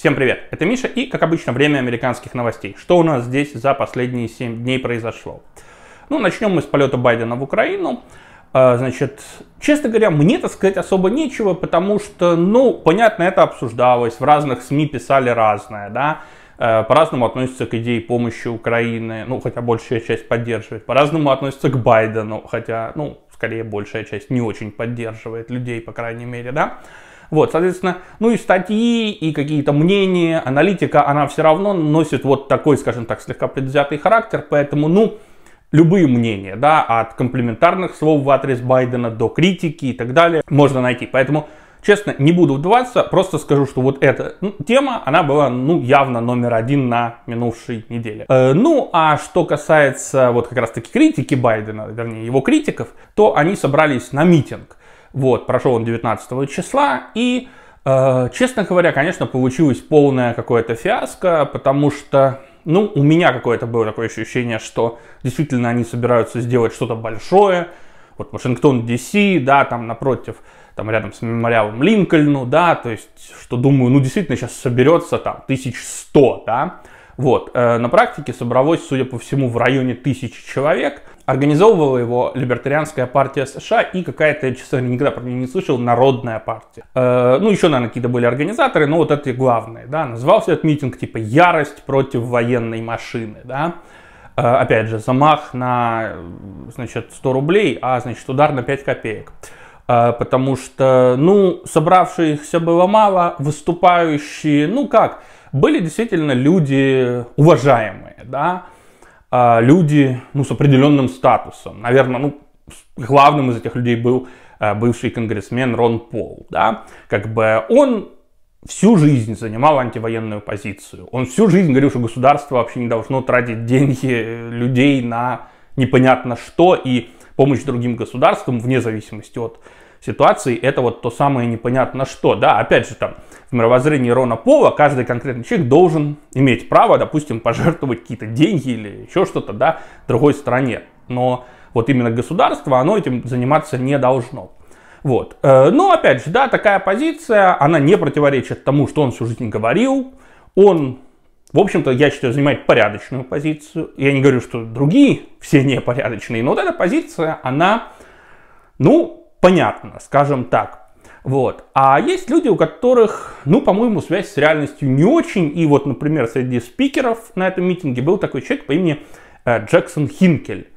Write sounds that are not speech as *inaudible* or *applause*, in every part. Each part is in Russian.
Всем привет, это Миша и, как обычно, время американских новостей. Что у нас здесь за последние 7 дней произошло? Ну, начнем мы с полета Байдена в Украину. А, значит, честно говоря, мне, так сказать, особо нечего, потому что, ну, понятно, это обсуждалось, в разных СМИ писали разное, да, а, по-разному относятся к идее помощи Украины, ну, хотя большая часть поддерживает, по-разному относятся к Байдену, хотя, ну, скорее, большая часть не очень поддерживает людей, по крайней мере, да. Вот, соответственно, ну и статьи, и какие-то мнения, аналитика, она все равно носит вот такой, скажем так, слегка предвзятый характер, поэтому, ну, любые мнения, да, от комплиментарных слов в адрес Байдена до критики и так далее, можно найти. Поэтому, честно, не буду вдаваться, просто скажу, что вот эта ну, тема, она была, ну, явно номер один на минувшей неделе. Э, ну, а что касается вот как раз-таки критики Байдена, вернее, его критиков, то они собрались на митинг. Вот, прошел он 19 числа, и, э, честно говоря, конечно, получилось полное какое-то фиаско, потому что, ну, у меня какое-то было такое ощущение, что действительно они собираются сделать что-то большое, вот Вашингтон, Д.С., да, там напротив, там рядом с мемориалом Линкольну, да, то есть, что думаю, ну, действительно, сейчас соберется там 1100, да, вот, э, на практике собралось, судя по всему, в районе тысячи человек. Организовывала его Либертарианская партия США и какая-то, я, честно говоря, никогда про нее не слышал, Народная партия. Э, ну, еще, наверное, какие-то были организаторы, но вот это и главное, да. Назывался этот митинг типа «Ярость против военной машины», да. Э, опять же, замах на, значит, 100 рублей, а, значит, удар на 5 копеек э, потому что, ну, собравшихся было мало, выступающие, ну как, были действительно люди уважаемые, да, а, люди ну, с определенным статусом. Наверное, ну, главным из этих людей был э, бывший конгрессмен Рон Пол. Да? Как бы он всю жизнь занимал антивоенную позицию. Он всю жизнь говорил, что государство вообще не должно тратить деньги э, людей на непонятно что и помощь другим государствам, вне зависимости от ситуации это вот то самое непонятно что. Да, опять же там в мировоззрении Рона Пола каждый конкретный человек должен иметь право, допустим, пожертвовать какие-то деньги или еще что-то, да, другой стране. Но вот именно государство, оно этим заниматься не должно. Вот. Э, но опять же, да, такая позиция, она не противоречит тому, что он всю жизнь говорил. Он в общем-то, я считаю, занимает порядочную позицию. Я не говорю, что другие все непорядочные, но вот эта позиция, она, ну, понятно, скажем так. Вот. А есть люди, у которых, ну, по-моему, связь с реальностью не очень. И вот, например, среди спикеров на этом митинге был такой человек по имени э, Джексон Хинкель.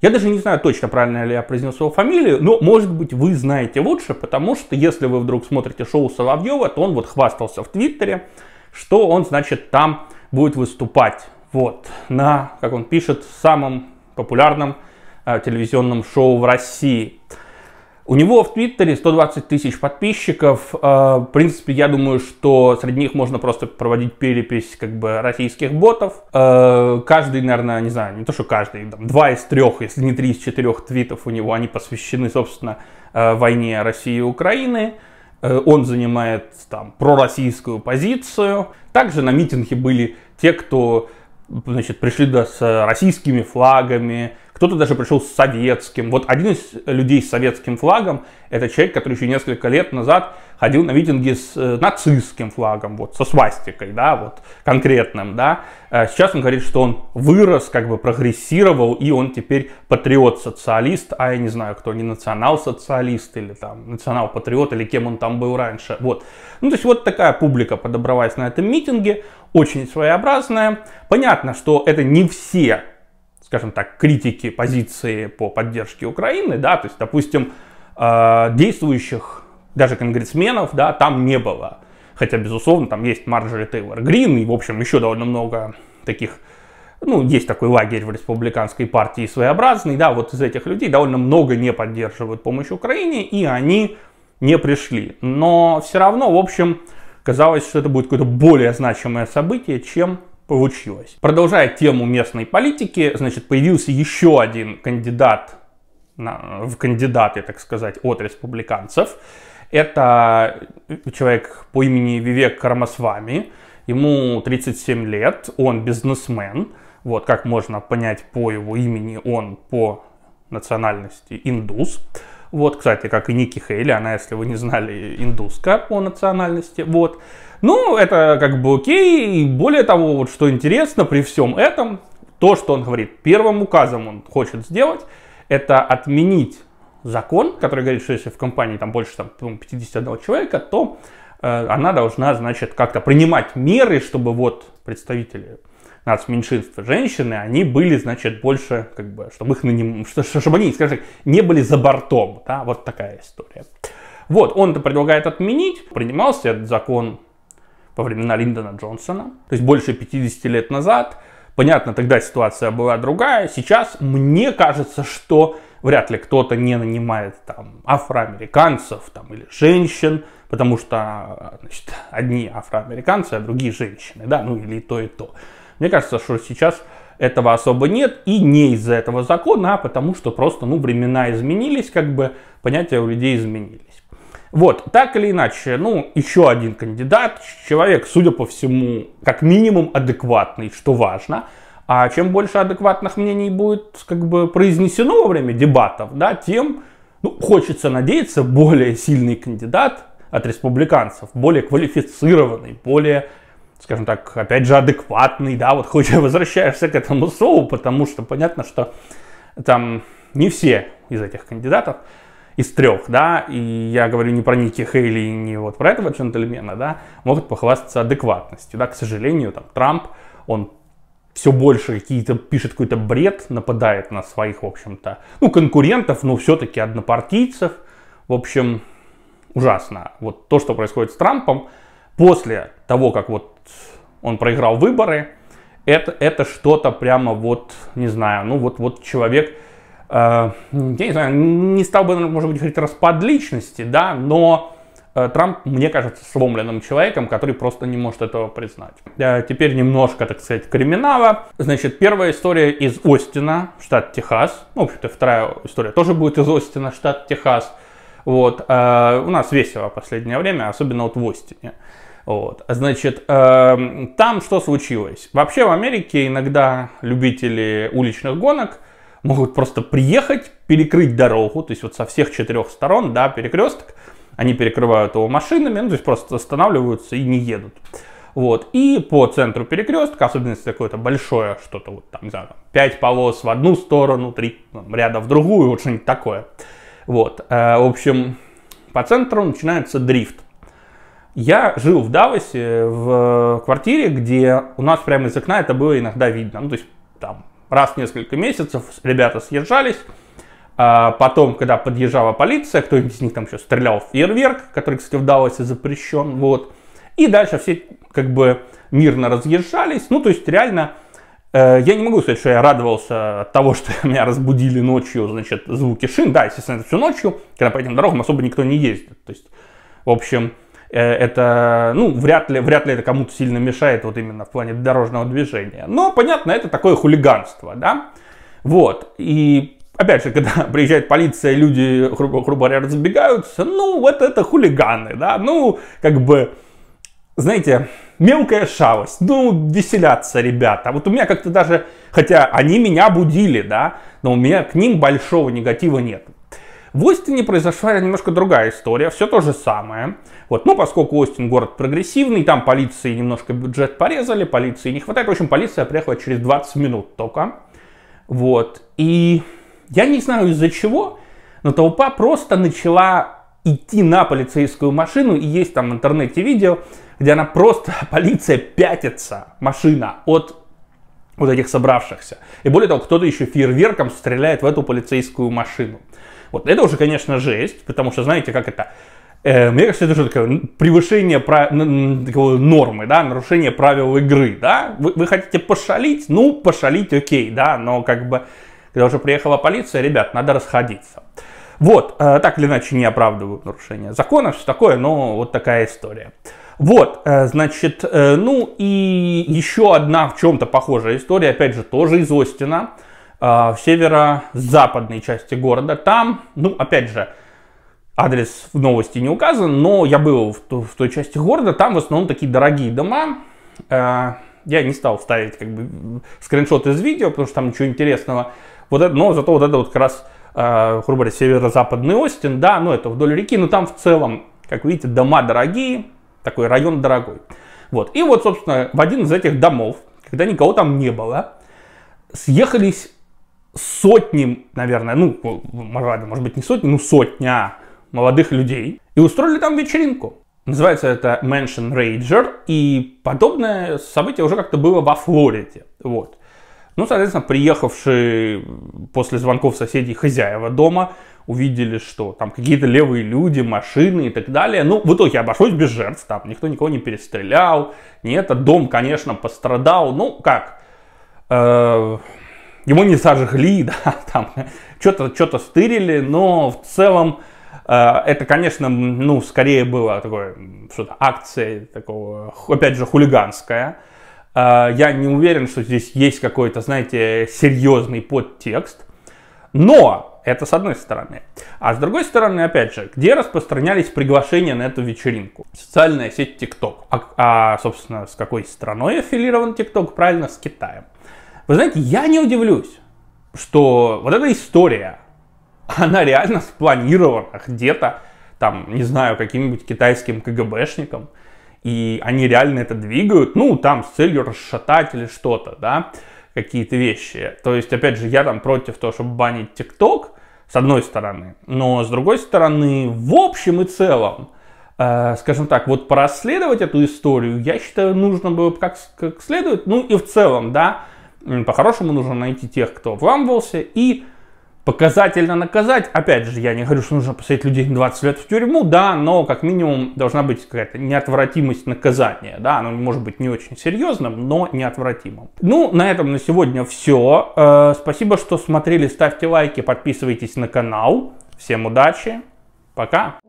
Я даже не знаю точно, правильно ли я произнес его фамилию, но, может быть, вы знаете лучше, потому что, если вы вдруг смотрите шоу Соловьева, то он вот хвастался в Твиттере, что он, значит, там будет выступать. Вот, на, как он пишет, самом популярном э, телевизионном шоу в России – у него в Твиттере 120 тысяч подписчиков. Э, в принципе, я думаю, что среди них можно просто проводить перепись как бы российских ботов. Э, каждый, наверное, не знаю, не то что каждый, там, два из трех, если не три из четырех твитов у него, они посвящены, собственно, э, войне России и Украины. Он занимает там пророссийскую позицию. Также на митинге были те, кто значит, пришли да, с российскими флагами, кто-то даже пришел с советским. Вот один из людей с советским флагом, это человек, который еще несколько лет назад ходил на митинги с э, нацистским флагом, вот, со свастикой, да, вот, конкретным, да. Э, сейчас он говорит, что он вырос, как бы прогрессировал, и он теперь патриот-социалист, а я не знаю, кто, не национал-социалист или там национал-патриот, или кем он там был раньше, вот. Ну, то есть вот такая публика подобралась на этом митинге, очень своеобразная. Понятно, что это не все скажем так, критики позиции по поддержке Украины, да, то есть, допустим, э, действующих даже конгрессменов, да, там не было. Хотя, безусловно, там есть Марджори Тейлор Грин и, в общем, еще довольно много таких, ну, есть такой лагерь в республиканской партии своеобразный, да, вот из этих людей довольно много не поддерживают помощь Украине, и они не пришли. Но все равно, в общем, казалось, что это будет какое-то более значимое событие, чем получилось. Продолжая тему местной политики, значит, появился еще один кандидат на, в кандидаты, так сказать, от республиканцев. Это человек по имени Вивек Кармасвами. Ему 37 лет, он бизнесмен. Вот, как можно понять по его имени, он по национальности индус. Вот, кстати, как и Ники Хейли, она, если вы не знали, индуска по национальности. Вот. Ну, это как бы окей. И более того, вот что интересно, при всем этом, то, что он говорит, первым указом он хочет сделать, это отменить закон, который говорит, что если в компании там больше там, 51 человека, то э, она должна, значит, как-то принимать меры, чтобы вот представители нацменьшинства женщины, они были, значит, больше, как бы, чтобы их наним... чтобы они, скажем так, не были за бортом, да, вот такая история. Вот, он это предлагает отменить, принимался этот закон во времена Линдона Джонсона, то есть больше 50 лет назад, Понятно, тогда ситуация была другая. Сейчас мне кажется, что вряд ли кто-то не нанимает там афроамериканцев там, или женщин, потому что а, значит, одни афроамериканцы, а другие женщины, да, ну или то, и то. Мне кажется, что сейчас этого особо нет и не из-за этого закона, а потому что просто ну, времена изменились, как бы понятия у людей изменились. Вот, так или иначе, ну, еще один кандидат, человек, судя по всему, как минимум адекватный, что важно. А чем больше адекватных мнений будет как бы произнесено во время дебатов, да, тем, ну, хочется надеяться, более сильный кандидат от республиканцев, более квалифицированный, более скажем так, опять же, адекватный, да, вот хоть возвращаешься к этому слову, потому что понятно, что там не все из этих кандидатов, из трех, да, и я говорю не про Ники Хейли не вот про этого джентльмена, да, могут похвастаться адекватностью, да, к сожалению, там Трамп, он все больше какие-то пишет какой-то бред, нападает на своих, в общем-то, ну, конкурентов, но все-таки однопартийцев, в общем, ужасно. Вот то, что происходит с Трампом, после того, как вот он проиграл выборы, это, это что-то прямо вот, не знаю, ну вот, вот человек, э, я не знаю, не стал бы, может быть, говорить распад личности, да, но э, Трамп, мне кажется, сломленным человеком, который просто не может этого признать. Э, теперь немножко, так сказать, криминала. Значит, первая история из Остина, штат Техас. Ну, в общем-то, вторая история тоже будет из Остина, штат Техас. Вот. А у нас весело последнее время, особенно вот в Остине. Вот. А, значит, э, там что случилось? Вообще в Америке иногда любители уличных гонок могут просто приехать, перекрыть дорогу, то есть вот со всех четырех сторон, да, перекресток, они перекрывают его машинами, ну, то есть просто останавливаются и не едут. Вот. И по центру перекрестка, особенно если какое-то большое что-то, вот там, не знаю, там, 5 полос в одну сторону, 3 там, ряда в другую, вот что-нибудь такое. Вот, э, в общем, по центру начинается дрифт. Я жил в Давосе, в квартире, где у нас прямо из окна это было иногда видно. Ну, то есть там раз в несколько месяцев ребята съезжались, а потом, когда подъезжала полиция, кто-нибудь из них там еще стрелял в фейерверк, который, кстати, в Далласе запрещен, вот. И дальше все как бы мирно разъезжались, ну, то есть реально Э, я не могу сказать, что я радовался от того, что *laughs* меня разбудили ночью, значит, звуки шин. Да, естественно, это все ночью, когда по этим дорогам особо никто не ездит. То есть, в общем, э, это, ну, вряд ли, вряд ли это кому-то сильно мешает вот именно в плане дорожного движения. Но, понятно, это такое хулиганство, да. Вот, и опять же, *laughs* когда приезжает полиция, люди, грубо, грубо говоря, разбегаются, ну, вот это хулиганы, да, ну, как бы, знаете, мелкая шалость. Ну, веселятся ребята. Вот у меня как-то даже, хотя они меня будили, да, но у меня к ним большого негатива нет. В Остине произошла немножко другая история, все то же самое. Вот, ну, поскольку Остин город прогрессивный, там полиции немножко бюджет порезали, полиции не хватает. В общем, полиция приехала через 20 минут только. Вот, и я не знаю из-за чего, но толпа просто начала идти на полицейскую машину, и есть там в интернете видео, где она просто, *laughs* полиция пятится, машина, от вот этих собравшихся. И более того, кто-то еще фейерверком стреляет в эту полицейскую машину. Вот это уже, конечно, жесть, потому что знаете, как это... Э, мне кажется, это же такое превышение прав... нормы, да, нарушение правил игры, да. Вы, вы хотите пошалить? Ну, пошалить, окей, да, но как бы, когда уже приехала полиция, ребят, надо расходиться. Вот, э, так или иначе, не оправдывают нарушение закона, все такое, но вот такая история. Вот, э, значит, э, ну и еще одна в чем-то похожая история, опять же, тоже из Остина, э, в северо-западной части города. Там, ну, опять же, адрес в новости не указан, но я был в той части города, там в основном такие дорогие дома, я не стал вставить как бы скриншот из видео, потому что там ничего интересного. Вот это, но зато вот это вот как раз, грубо говоря, северо-западный Остин, да, ну это вдоль реки, но там в целом, как видите, дома дорогие, такой район дорогой. Вот. И вот, собственно, в один из этих домов, когда никого там не было, съехались сотни, наверное, ну, ладно, может быть, не сотни, ну, сотня молодых людей и устроили там вечеринку. Называется это Mansion Rager, и подобное событие уже как-то было во Флориде. Вот. Ну, соответственно, приехавшие после звонков соседей хозяева дома увидели, что там какие-то левые люди, машины и так далее. Ну, в итоге обошлось без жертв, там никто никого не перестрелял. Не этот дом, конечно, пострадал. Ну, как, э, ему не сожгли, *laughs* да, там, что-то что стырили, но в целом э, это, конечно, ну, скорее было такое, что-то акция такого, опять же, хулиганская. А, я не уверен, что здесь есть какой-то, знаете, серьезный подтекст. Но это с одной стороны. А с другой стороны, опять же, где распространялись приглашения на эту вечеринку? Социальная сеть TikTok. А, а собственно, с какой страной аффилирован TikTok? Правильно, с Китаем. Вы знаете, я не удивлюсь, что вот эта история, она реально спланирована где-то, там, не знаю, каким-нибудь китайским КГБшником – и они реально это двигают, ну, там, с целью расшатать или что-то, да, какие-то вещи. То есть, опять же, я там против того, чтобы банить ТикТок, с одной стороны, но с другой стороны, в общем и целом, э, скажем так, вот проследовать эту историю, я считаю, нужно было как, как следует, ну и в целом, да, по-хорошему нужно найти тех, кто вламывался, и показательно наказать. Опять же, я не говорю, что нужно посадить людей 20 лет в тюрьму, да, но как минимум должна быть какая-то неотвратимость наказания, да, оно может быть не очень серьезным, но неотвратимым. Ну, на этом на сегодня все. Э, спасибо, что смотрели, ставьте лайки, подписывайтесь на канал. Всем удачи, пока!